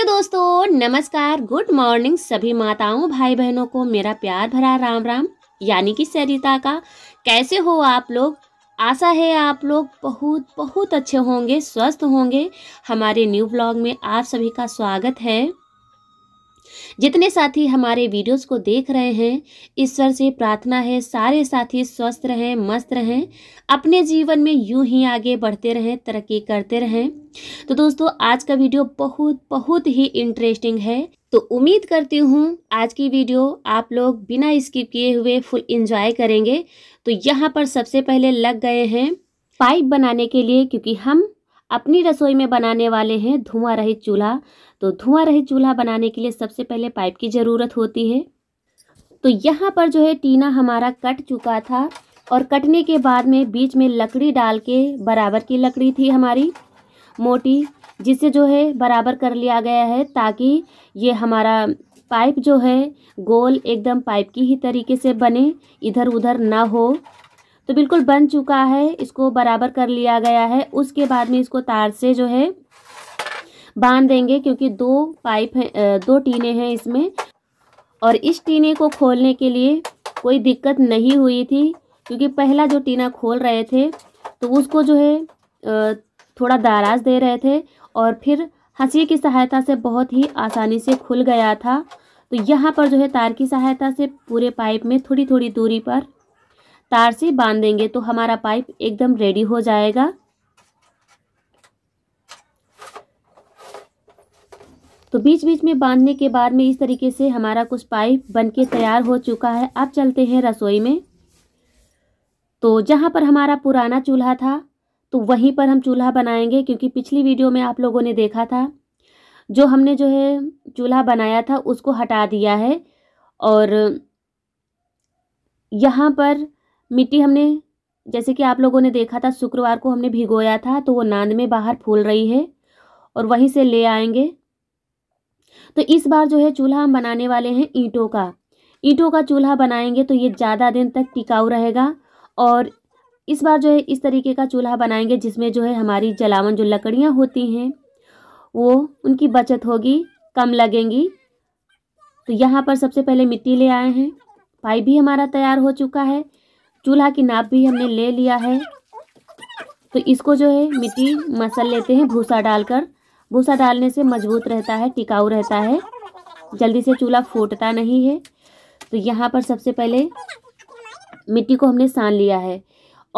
Hello दोस्तों नमस्कार good morning सभी माताओं भाई बहनों को मेरा प्यार भरा राम राम यानी कि सरिता का कैसे हो आप लोग आशा है आप लोग बहुत बहुत अच्छे होंगे स्वस्थ होंगे हमारे न्यू ब्लॉग में आप सभी का स्वागत है जितने साथी हमारे वीडियोस को देख रहे हैं ईश्वर से प्रार्थना है सारे साथी स्वस्थ रहें मस्त रहें अपने जीवन में यूं ही आगे बढ़ते रहें तरक्की करते रहें तो दोस्तों आज का वीडियो बहुत बहुत ही इंटरेस्टिंग है तो उम्मीद करती हूँ आज की वीडियो आप लोग बिना स्किप किए हुए फुल इंजॉय करेंगे तो यहाँ पर सबसे पहले लग गए हैं पाइप बनाने के लिए क्योंकि हम अपनी रसोई में बनाने वाले हैं धुआं रहित चूल्हा तो धुआं रहित चूल्हा बनाने के लिए सबसे पहले पाइप की ज़रूरत होती है तो यहाँ पर जो है टीना हमारा कट चुका था और कटने के बाद में बीच में लकड़ी डाल के बराबर की लकड़ी थी हमारी मोटी जिसे जो है बराबर कर लिया गया है ताकि ये हमारा पाइप जो है गोल एकदम पाइप की ही तरीके से बने इधर उधर ना हो तो बिल्कुल बन चुका है इसको बराबर कर लिया गया है उसके बाद में इसको तार से जो है बांध देंगे क्योंकि दो पाइप हैं दो टीने हैं इसमें और इस टीने को खोलने के लिए कोई दिक्कत नहीं हुई थी क्योंकि पहला जो टीना खोल रहे थे तो उसको जो है थोड़ा दाराज दे रहे थे और फिर हंसी की सहायता से बहुत ही आसानी से खुल गया था तो यहाँ पर जो है तार की सहायता से पूरे पाइप में थोड़ी थोड़ी दूरी पर तार से बांध देंगे तो हमारा पाइप एकदम रेडी हो जाएगा तो बीच बीच में बांधने के बाद में इस तरीके से हमारा कुछ पाइप बनके तैयार हो चुका है अब चलते हैं रसोई में तो जहाँ पर हमारा पुराना चूल्हा था तो वहीं पर हम चूल्हा बनाएंगे क्योंकि पिछली वीडियो में आप लोगों ने देखा था जो हमने जो है चूल्हा बनाया था उसको हटा दिया है और यहाँ पर मिट्टी हमने जैसे कि आप लोगों ने देखा था शुक्रवार को हमने भिगोया था तो वो नांद में बाहर फूल रही है और वहीं से ले आएंगे तो इस बार जो है चूल्हा हम बनाने वाले हैं ईंटों का ईंटों का चूल्हा बनाएंगे तो ये ज़्यादा दिन तक टिकाऊ रहेगा और इस बार जो है इस तरीके का चूल्हा बनाएंगे जिसमें जो है हमारी जलावन जो लकड़ियाँ होती हैं वो उनकी बचत होगी कम लगेंगी तो यहाँ पर सबसे पहले मिट्टी ले आए हैं पाई भी हमारा तैयार हो चुका है चूल्हा की नाप भी हमने ले लिया है तो इसको जो है मिट्टी मसल लेते हैं भूसा डालकर भूसा डालने से मजबूत रहता है टिकाऊ रहता है जल्दी से चूल्हा फूटता नहीं है तो यहाँ पर सबसे पहले मिट्टी को हमने सान लिया है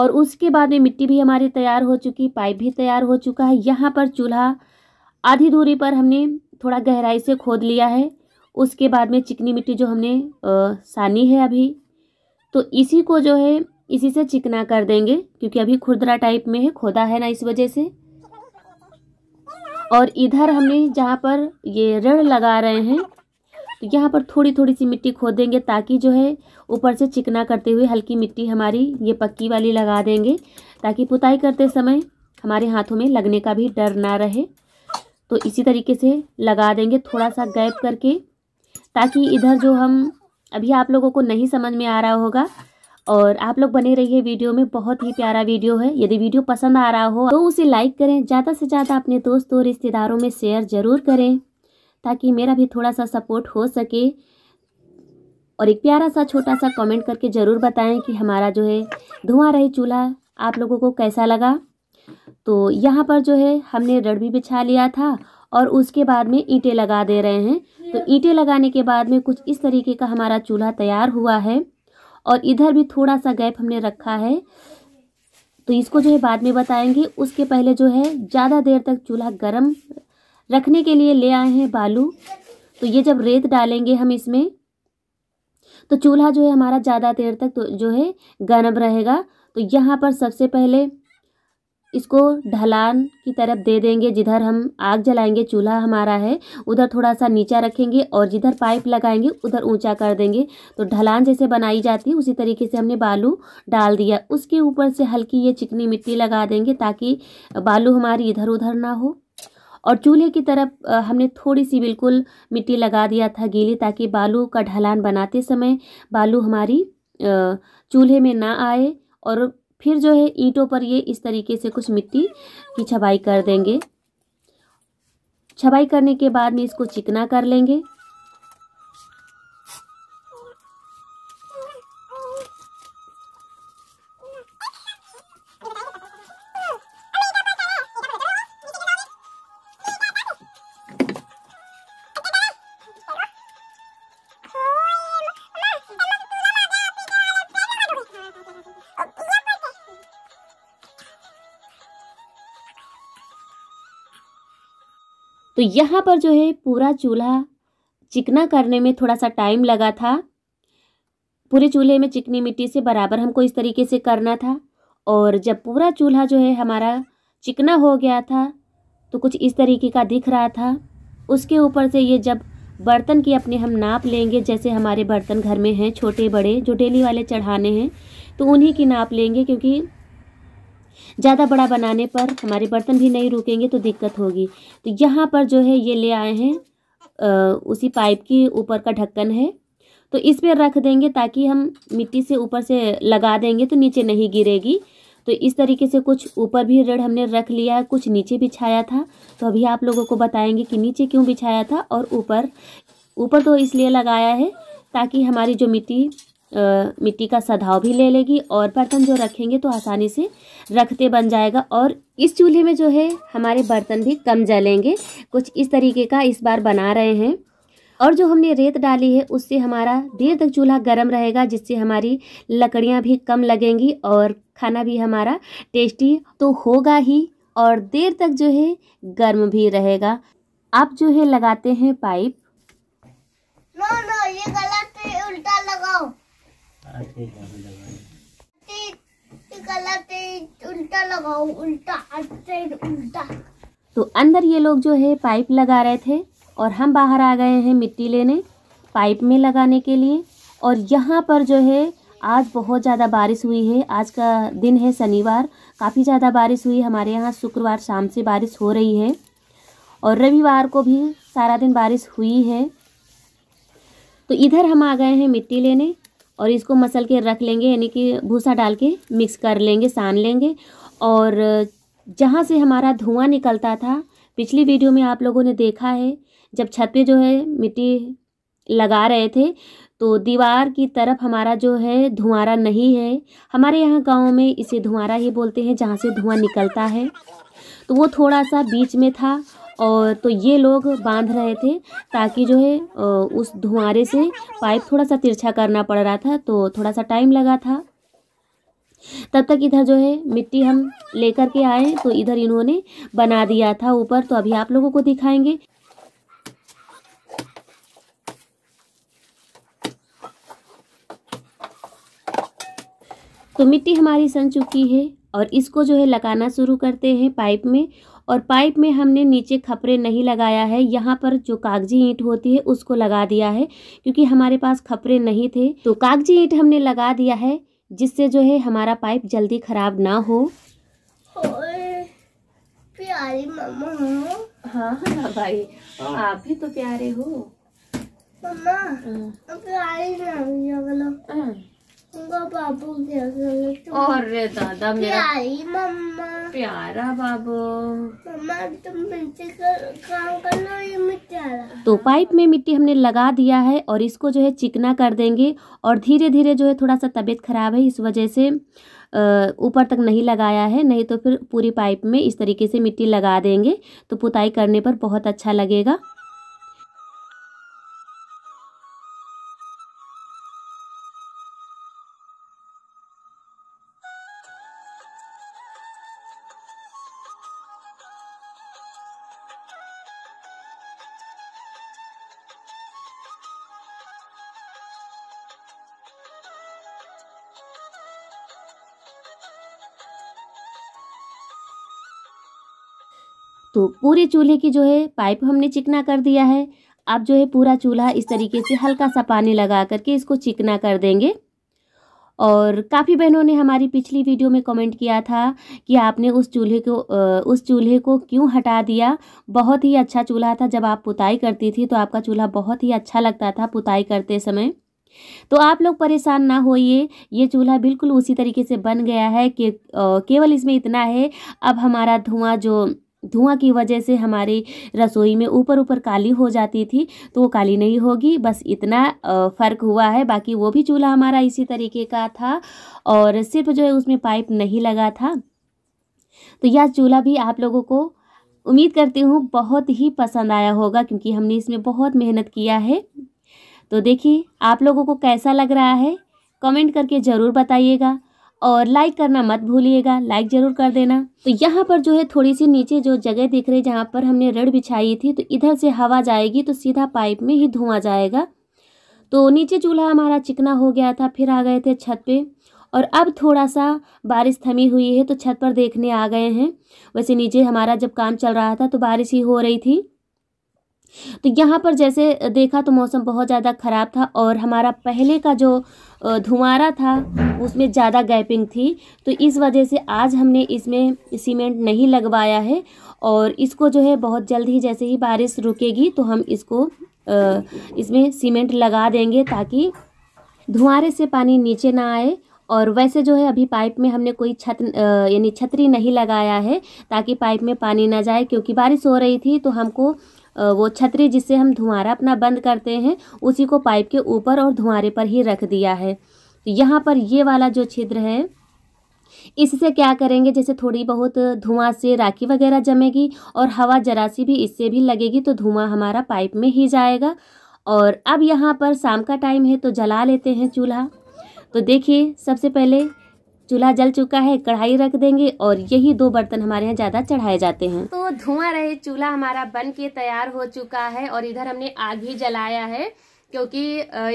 और उसके बाद में मिट्टी भी हमारी तैयार हो चुकी पाइप भी तैयार हो चुका है यहाँ पर चूल्हा आधी दूरी पर हमने थोड़ा गहराई से खोद लिया है उसके बाद में चिकनी मिट्टी जो हमने सानी है अभी तो इसी को जो है इसी से चिकना कर देंगे क्योंकि अभी खुरदरा टाइप में है खोदा है ना इस वजह से और इधर हमने जहाँ पर ये रेड़ लगा रहे हैं तो यहाँ पर थोड़ी थोड़ी सी मिट्टी खोद देंगे ताकि जो है ऊपर से चिकना करते हुए हल्की मिट्टी हमारी ये पक्की वाली लगा देंगे ताकि पुताई करते समय हमारे हाथों में लगने का भी डर ना रहे तो इसी तरीके से लगा देंगे थोड़ा सा गैप करके ताकि इधर जो हम अभी आप लोगों को नहीं समझ में आ रहा होगा और आप लोग बने रहिए वीडियो में बहुत ही प्यारा वीडियो है यदि वीडियो पसंद आ रहा हो तो उसे लाइक करें ज़्यादा से ज़्यादा अपने दोस्तों और रिश्तेदारों में शेयर ज़रूर करें ताकि मेरा भी थोड़ा सा सपोर्ट हो सके और एक प्यारा सा छोटा सा कमेंट करके ज़रूर बताएं कि हमारा जो है धुआं रही चूल्हा आप लोगों को कैसा लगा तो यहाँ पर जो है हमने रड़ भी बिछा लिया था और उसके बाद में ईंटें लगा दे रहे हैं तो ईंटें लगाने के बाद में कुछ इस तरीके का हमारा चूल्हा तैयार हुआ है और इधर भी थोड़ा सा गैप हमने रखा है तो इसको जो है बाद में बताएंगे उसके पहले जो है ज़्यादा देर तक चूल्हा गर्म रखने के लिए ले आए हैं बालू तो ये जब रेत डालेंगे हम इसमें तो चूल्हा जो है हमारा ज़्यादा देर तक तो जो है गर्म रहेगा तो यहाँ पर सबसे पहले इसको ढलान की तरफ दे देंगे जिधर हम आग जलाएंगे चूल्हा हमारा है उधर थोड़ा सा नीचा रखेंगे और जिधर पाइप लगाएंगे उधर ऊंचा कर देंगे तो ढलान जैसे बनाई जाती है उसी तरीके से हमने बालू डाल दिया उसके ऊपर से हल्की ये चिकनी मिट्टी लगा देंगे ताकि बालू हमारी इधर उधर ना हो और चूल्हे की तरफ हमने थोड़ी सी बिल्कुल मिट्टी लगा दिया था गीली ताकि बालू का ढलान बनाते समय बालू हमारी चूल्हे में ना आए और फिर जो है ईंटों पर ये इस तरीके से कुछ मिट्टी की छबाई कर देंगे छबाई करने के बाद में इसको चिकना कर लेंगे तो यहाँ पर जो है पूरा चूल्हा चिकना करने में थोड़ा सा टाइम लगा था पूरे चूल्हे में चिकनी मिट्टी से बराबर हमको इस तरीके से करना था और जब पूरा चूल्हा जो है हमारा चिकना हो गया था तो कुछ इस तरीके का दिख रहा था उसके ऊपर से ये जब बर्तन की अपने हम नाप लेंगे जैसे हमारे बर्तन घर में हैं छोटे बड़े जो डेली वाले चढ़ाने हैं तो उन्हीं की नाप लेंगे क्योंकि ज़्यादा बड़ा बनाने पर हमारे बर्तन भी नहीं रुकेंगे तो दिक्कत होगी तो यहाँ पर जो है ये ले आए हैं उसी पाइप के ऊपर का ढक्कन है तो इस पर रख देंगे ताकि हम मिट्टी से ऊपर से लगा देंगे तो नीचे नहीं गिरेगी तो इस तरीके से कुछ ऊपर भी रेड हमने रख लिया है कुछ नीचे बिछाया था तो अभी आप लोगों को बताएंगे कि नीचे क्यों बिछाया था और ऊपर ऊपर तो इसलिए लगाया है ताकि हमारी जो मिट्टी मिट्टी का सदाव भी ले लेगी और बर्तन जो रखेंगे तो आसानी से रखते बन जाएगा और इस चूल्हे में जो है हमारे बर्तन भी कम जलेंगे कुछ इस तरीके का इस बार बना रहे हैं और जो हमने रेत डाली है उससे हमारा देर तक चूल्हा गर्म रहेगा जिससे हमारी लकड़ियाँ भी कम लगेंगी और खाना भी हमारा टेस्टी तो होगा ही और देर तक जो है गर्म भी रहेगा आप जो है लगाते हैं पाइप नो नो ये गलत उल्टा उल्टा उल्टा तो अंदर ये लोग जो है पाइप लगा रहे थे और हम बाहर आ गए हैं मिट्टी लेने पाइप में लगाने के लिए और यहाँ पर जो है आज बहुत ज़्यादा बारिश हुई है आज का दिन है शनिवार काफ़ी ज़्यादा बारिश हुई हमारे यहाँ शुक्रवार शाम से बारिश हो रही है और रविवार को भी सारा दिन बारिश हुई है तो इधर हम आ गए हैं मिट्टी लेने और इसको मसल के रख लेंगे यानी कि भूसा डाल के मिक्स कर लेंगे सान लेंगे और जहाँ से हमारा धुआं निकलता था पिछली वीडियो में आप लोगों ने देखा है जब छत पे जो है मिट्टी लगा रहे थे तो दीवार की तरफ हमारा जो है धुआरा नहीं है हमारे यहाँ गांव में इसे धुआरा ही बोलते हैं जहाँ से धुआं निकलता है तो वो थोड़ा सा बीच में था और तो ये लोग बांध रहे थे ताकि जो है उस धुआरे से पाइप थोड़ा सा तिरछा करना पड़ रहा था तो थोड़ा सा टाइम लगा था तब तक इधर जो है मिट्टी हम लेकर के आए तो इधर इन्होंने बना दिया था ऊपर तो अभी आप लोगों को दिखाएंगे तो मिट्टी हमारी सन चुकी है और इसको जो है लगाना शुरू करते हैं पाइप में और पाइप में हमने नीचे खपरे नहीं लगाया है यहाँ पर जो कागजी ईंट होती है उसको लगा दिया है क्योंकि हमारे पास खपरे नहीं थे तो कागजी ईंट हमने लगा दिया है जिससे जो है हमारा पाइप जल्दी ख़राब ना हो प्यारी मम्मा हाँ हाँ भाई हाँ। आप भी तो प्यारे हो मम्मा हाँ। प्यारी बाबू और दादा मेरा प्यारी मम्मा प्यारा बाबू मम्मा तुम मिट्टी का काम ये मिट्टी तो पाइप में मिट्टी हमने लगा दिया है और इसको जो है चिकना कर देंगे और धीरे धीरे जो है थोड़ा सा तबीयत खराब है इस वजह से ऊपर तक नहीं लगाया है नहीं तो फिर पूरी पाइप में इस तरीके से मिट्टी लगा देंगे तो पुताई करने पर बहुत अच्छा लगेगा तो पूरे चूल्हे की जो है पाइप हमने चिकना कर दिया है आप जो है पूरा चूल्हा इस तरीके से हल्का सा पानी लगा करके इसको चिकना कर देंगे और काफ़ी बहनों ने हमारी पिछली वीडियो में कमेंट किया था कि आपने उस चूल्हे को उस चूल्हे को क्यों हटा दिया बहुत ही अच्छा चूल्हा था जब आप पुताई करती थी तो आपका चूल्हा बहुत ही अच्छा लगता था पुताई करते समय तो आप लोग परेशान ना होइए ये चूल्हा बिल्कुल उसी तरीके से बन गया है कि केवल इसमें इतना है अब हमारा धुआँ जो धुआं की वजह से हमारी रसोई में ऊपर ऊपर काली हो जाती थी तो वो काली नहीं होगी बस इतना फ़र्क हुआ है बाकी वो भी चूल्हा हमारा इसी तरीके का था और सिर्फ जो है उसमें पाइप नहीं लगा था तो यह चूल्हा भी आप लोगों को उम्मीद करती हूँ बहुत ही पसंद आया होगा क्योंकि हमने इसमें बहुत मेहनत किया है तो देखिए आप लोगों को कैसा लग रहा है कमेंट करके ज़रूर बताइएगा और लाइक करना मत भूलिएगा लाइक ज़रूर कर देना तो यहाँ पर जो है थोड़ी सी नीचे जो जगह दिख रही है जहाँ पर हमने रड़ बिछाई थी तो इधर से हवा जाएगी तो सीधा पाइप में ही धुआं जाएगा तो नीचे चूल्हा हमारा चिकना हो गया था फिर आ गए थे छत पे और अब थोड़ा सा बारिश थमी हुई है तो छत पर देखने आ गए हैं वैसे नीचे हमारा जब काम चल रहा था तो बारिश ही हो रही थी तो यहाँ पर जैसे देखा तो मौसम बहुत ज़्यादा ख़राब था और हमारा पहले का जो धुआरा था उसमें ज़्यादा गैपिंग थी तो इस वजह से आज हमने इसमें सीमेंट नहीं लगवाया है और इसको जो है बहुत जल्द ही जैसे ही बारिश रुकेगी तो हम इसको इसमें सीमेंट लगा देंगे ताकि धुआरे से पानी नीचे ना आए और वैसे जो है अभी पाइप में हमने कोई छत यानी छतरी नहीं लगाया है ताकि पाइप में पानी ना जाए क्योंकि बारिश हो रही थी तो हमको वो छतरी जिससे हम धुआरा अपना बंद करते हैं उसी को पाइप के ऊपर और धुआरे पर ही रख दिया है तो यहाँ पर ये वाला जो छिद्र है इससे क्या करेंगे जैसे थोड़ी बहुत धुआं से राखी वगैरह जमेगी और हवा जरा सी भी इससे भी लगेगी तो धुआं हमारा पाइप में ही जाएगा और अब यहाँ पर शाम का टाइम है तो जला लेते हैं चूल्हा तो देखिए सबसे पहले चूल्हा जल चुका है कढ़ाई रख देंगे और यही दो बर्तन हमारे यहाँ ज्यादा चढ़ाए जाते हैं तो धुआं रहे चूल्हा हमारा बन के तैयार हो चुका है और इधर हमने आग भी जलाया है क्योंकि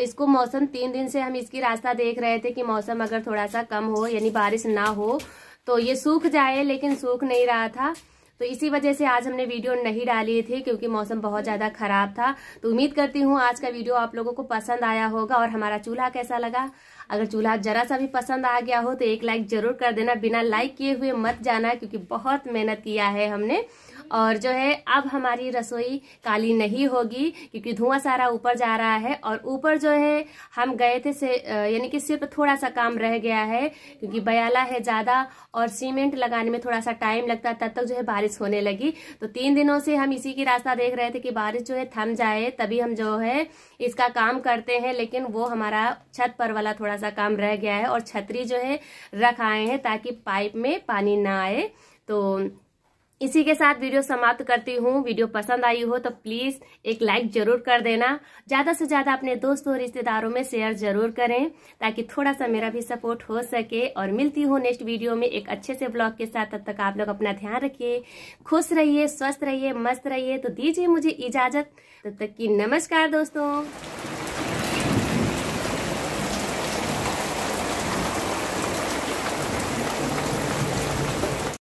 इसको मौसम तीन दिन से हम इसकी रास्ता देख रहे थे कि मौसम अगर थोड़ा सा कम हो यानी बारिश ना हो तो ये सूख जाए लेकिन सूख नहीं रहा था तो इसी वजह से आज हमने वीडियो नहीं डाली थी क्योंकि मौसम बहुत ज़्यादा खराब था तो उम्मीद करती हूँ आज का वीडियो आप लोगों को पसंद आया होगा और हमारा चूल्हा कैसा लगा अगर चूल्हा जरा सा भी पसंद आ गया हो तो एक लाइक जरूर कर देना बिना लाइक किए हुए मत जाना क्योंकि बहुत मेहनत किया है हमने और जो है अब हमारी रसोई काली नहीं होगी क्योंकि धुआं सारा ऊपर जा रहा है और ऊपर जो है हम गए थे से यानी कि सिर्फ थोड़ा सा काम रह गया है क्योंकि बयाला है ज़्यादा और सीमेंट लगाने में थोड़ा सा टाइम लगता है तब तक जो है बारिश होने लगी तो तीन दिनों से हम इसी की रास्ता देख रहे थे कि बारिश जो है थम जाए तभी हम जो है इसका काम करते हैं लेकिन वो हमारा छत पर वाला थोड़ा सा काम रह गया है और छतरी जो है रख आए हैं ताकि पाइप में पानी ना आए तो इसी के साथ वीडियो समाप्त करती हूँ वीडियो पसंद आई हो तो प्लीज एक लाइक जरूर कर देना ज्यादा से ज्यादा अपने दोस्तों और रिश्तेदारों में शेयर जरूर करें ताकि थोड़ा सा मेरा भी सपोर्ट हो सके और मिलती हूँ नेक्स्ट वीडियो में एक अच्छे से ब्लॉग के साथ तब तक आप लोग अपना ध्यान रखिए खुश रहिए स्वस्थ रहिए मस्त रहिए तो दीजिए मुझे इजाजत तब तक की नमस्कार दोस्तों